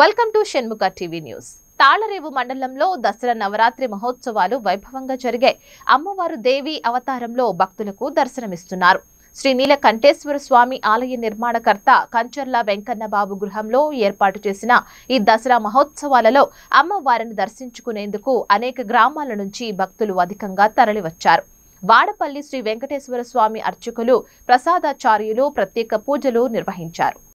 welcome to Shanmukha TV news Talarevu మండలంలో దసరా నవరాత్రి మహోత్సవాలు వైభవంగా జరిగాయి అమ్మవారు దేవి అవతారంలో భక్తులకు దర్శనమిస్తున్నారు శ్రీ నీలకంఠేశ్వర స్వామి ఆలయ నిర్మాణకర్త కంచర్ల వెంకన్నబాబు గృహంలో ఏర్పాటు చేసిన ఈ దసరా మహోత్సవాలలో అమ్మవారిని దర్శించుకునేందుకు అనేక గ్రామాల నుంచి భక్తులు అధికంగా తరలివచ్చారు వాడపల్లి శ్రీ వెంకటేశ్వర స్వామి అర్చకులు ప్రసాదాచార్యులు ప్రత్యేక పూజలు నిర్వహించారు